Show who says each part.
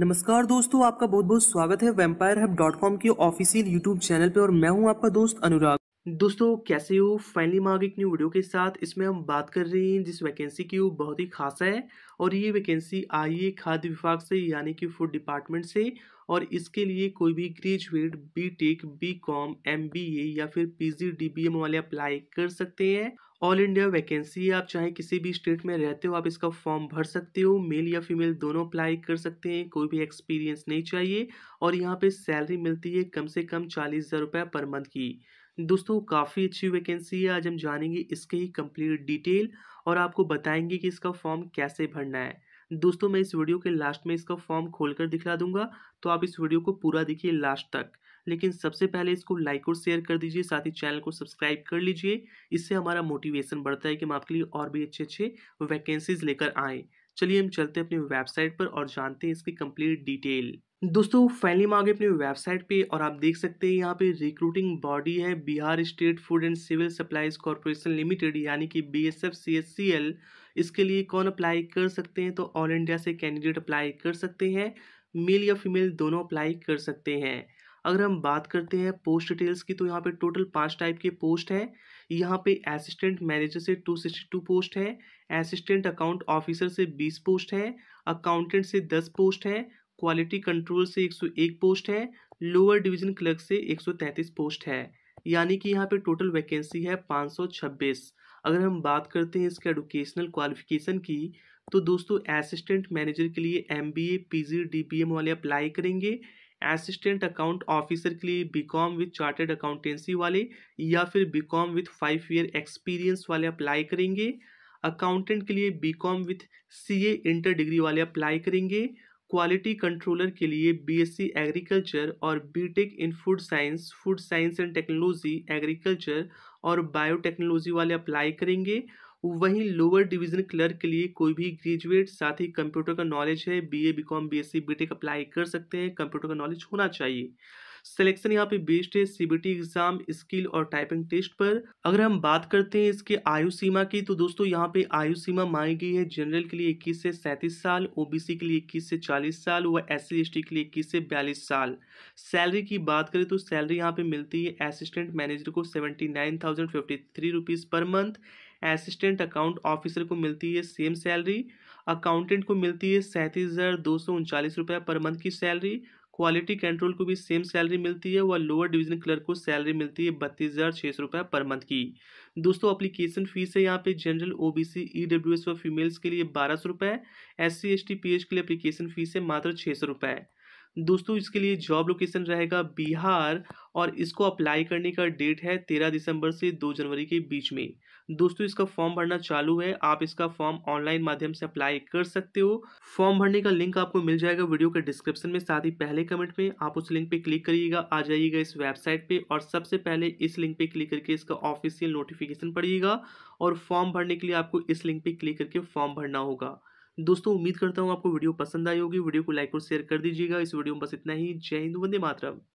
Speaker 1: नमस्कार दोस्तों आपका बहुत बहुत स्वागत है वेम्पायर हब डॉट कॉम के ऑफिशियल यूट्यूब चैनल पे और मैं हूं आपका दोस्त अनुराग दोस्तों कैसे हो फाइनली मैं एक न्यू वीडियो के साथ इसमें हम बात कर रहे हैं जिस वैकेंसी की वो बहुत ही खास है और ये वैकेंसी आई है खाद्य विभाग से यानी कि फूड डिपार्टमेंट से और इसके लिए कोई भी graduate B Tech B Com M B A या फिर P G D B M वाले अप्लाई कर सकते हैं ऑल इंडिया वैकेंसी आप चाहे किसी भी स्टेट में रहते हो आप इसका फॉर्म भर सकते हो मेल या फीमेल दोनों अप्लाई कर सकते हैं कोई भी एक्सपीरियंस नहीं चाहिए और यहाँ पे सैलरी मिलती है कम से कम चालीस हज़ार रुपये पर मंथ की दोस्तों काफ़ी अच्छी वैकेंसी है आज हम जानेंगे इसके ही कंप्लीट डिटेल और आपको बताएंगे कि इसका फॉर्म कैसे भरना है दोस्तों मैं इस वीडियो के लास्ट में इसका फॉर्म खोलकर दिखला दूंगा तो आप इस वीडियो को पूरा देखिए लास्ट तक लेकिन सबसे पहले इसको लाइक और शेयर कर दीजिए साथ ही चैनल को सब्सक्राइब कर लीजिए इससे हमारा मोटिवेशन बढ़ता है कि हम आपके लिए और भी अच्छे अच्छे वैकेंसीज लेकर आएँ चलिए हम चलते हैं अपनी वेबसाइट पर और जानते हैं इसकी कंप्लीट डिटेल दोस्तों फाइनली आगे अपनी वेबसाइट पे और आप देख सकते हैं यहाँ पे रिक्रूटिंग बॉडी है Bihar state food and civil supplies corporation limited यानी कि B S F C S C L इसके लिए कौन अप्लाई कर सकते हैं तो ऑल इंडिया से कैंडिडेट अप्लाई कर सकते हैं मेल या फीमेल दोनों अप्लाई कर सकते हैं अगर हम बात करते हैं पोस्ट डिटेल्स की तो यहाँ पे टोटल पांच टाइप के पोस्ट हैं यहाँ पे असिस्टेंट मैनेजर से टू सिक्सटी टू पोस्ट है असिस्टेंट अकाउंट ऑफिसर से बीस पोस्ट है अकाउंटेंट से दस पोस्ट है क्वालिटी कंट्रोल से 101 पोस्ट है लोअर डिवीजन क्लर्क से 133 पोस्ट है यानी कि यहाँ पे टोटल वैकेंसी है 526 अगर हम बात करते हैं इसके एडुकेशनल क्वालिफिकेशन की तो दोस्तों असिस्टेंट मैनेजर के लिए M B A P G D B M वाले अप्लाई करेंगे असिस्टेंट अकाउंट ऑफिसर के लिए B Com with chartered accountancy वाले या फिर B Com with five year experience वाले अप्लाई करेंगे अकाउंटेंट के लिए B Com with C A inter degree वाले अप्लाई करेंगे क्वालिटी कंट्रोलर के लिए बीएससी एग्रीकल्चर और BTech in food science food science and technology agriculture और बायोटेक्नोलॉजी वाले अप्लाई करेंगे वहीं लोअर डिवीजन क्लर्क के लिए कोई भी ग्रेजुएट साथ ही कंप्यूटर का नॉलेज है BA BCom BSc BTech apply कर सकते हैं कंप्यूटर का नॉलेज होना चाहिए सिलेक्शन यहाँ पे बेस्ड है सीबीटी एग्जाम स्किल और टाइपिंग टेस्ट पर अगर हम बात करते हैं इसके आयु सीमा की तो दोस्तों यहाँ पे आयु सीमा मांगी गई है जनरल के लिए इक्कीस से सैंतीस साल ओबीसी के लिए इक्कीस से चालीस साल व एस सी के लिए इक्कीस से बयालीस साल सैलरी की बात करें तो सैलरी यहाँ पे मिलती है असिस्टेंट मैनेजर को seventy nine thousand fifty three rupees per month assistant account officer को मिलती है सेम सैलरी अकाउंटेंट को मिलती है सैंतीस हज़ार दो सौ उनचालीस रुपये पर मंथ की सैलरी क्वालिटी कंट्रोल को भी सेम सैलरी मिलती है व लोअर डिवीजन क्लर्क को सैलरी मिलती है बत्तीस हज़ार छः सौ रुपये पर मंथ की दोस्तों अप्लीकेशन फ़ीस है यहाँ पे जनरल ओबीसी ईडब्ल्यूएस व फीमेल्स के लिए बारह सौ रुपये S C S T P H के लिए अप्लीकेशन फ़ीस है मात्र छः सौ रुपये दोस्तों इसके लिए जॉब लोकेशन रहेगा बिहार और इसको अप्लाई करने का डेट है तेरह दिसंबर से दो जनवरी के बीच में दोस्तों इसका फॉर्म भरना चालू है आप इसका फॉर्म ऑनलाइन माध्यम से अप्लाई कर सकते हो फॉर्म भरने का लिंक आपको मिल जाएगा वीडियो के डिस्क्रिप्शन में साथ ही पहले कमेंट में आप उस लिंक पे क्लिक करिएगा आ जाइएगा इस वेबसाइट पे और सबसे पहले इस लिंक पे क्लिक करके इसका ऑफिशियल नोटिफिकेशन पढ़िएगा और फॉर्म भरने के लिए आपको इस लिंक पे क्लिक करके फॉर्म भरना होगा दोस्तों उम्मीद करता हूँ आपको वीडियो पसंद आई होगी वीडियो को लाइक और शेयर कर दीजिएगा इस वीडियो में बस इतना ही जय हिंद वंदे मातरम